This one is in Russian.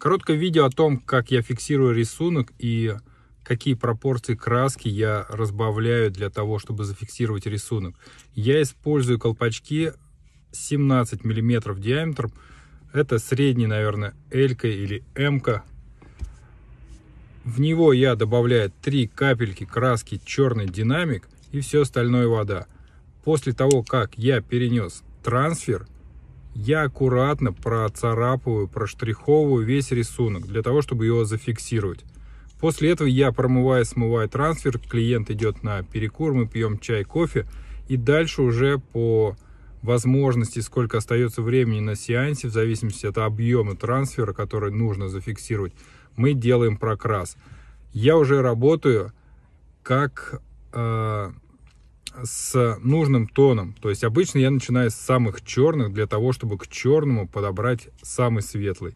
Короткое видео о том, как я фиксирую рисунок и какие пропорции краски я разбавляю для того, чтобы зафиксировать рисунок. Я использую колпачки 17 мм диаметром. Это средний, наверное, L или М. -ка. В него я добавляю 3 капельки краски черный динамик и все остальное вода. После того, как я перенес трансфер, я аккуратно процарапываю, проштриховываю весь рисунок для того, чтобы его зафиксировать. После этого я промываю, смываю трансфер, клиент идет на перекур, мы пьем чай, кофе, и дальше уже по возможности, сколько остается времени на сеансе, в зависимости от объема трансфера, который нужно зафиксировать, мы делаем прокрас. Я уже работаю как э, с нужным тоном. То есть обычно я начинаю с самых черных для того, чтобы к черному подобрать самый светлый.